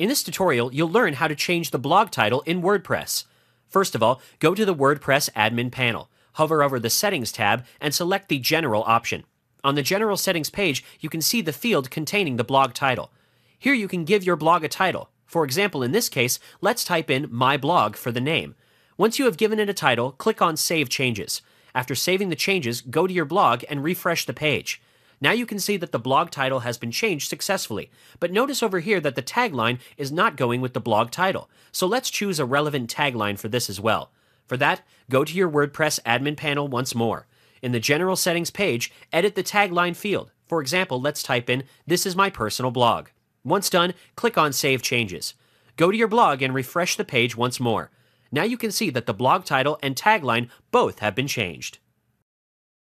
In this tutorial, you'll learn how to change the blog title in WordPress. First of all, go to the WordPress admin panel, hover over the Settings tab, and select the General option. On the General Settings page, you can see the field containing the blog title. Here you can give your blog a title. For example, in this case, let's type in My Blog for the name. Once you have given it a title, click on Save Changes. After saving the changes, go to your blog and refresh the page. Now you can see that the blog title has been changed successfully, but notice over here that the tagline is not going with the blog title. So let's choose a relevant tagline for this as well. For that, go to your WordPress admin panel once more. In the General Settings page, edit the tagline field. For example, let's type in, This is my personal blog. Once done, click on Save Changes. Go to your blog and refresh the page once more. Now you can see that the blog title and tagline both have been changed.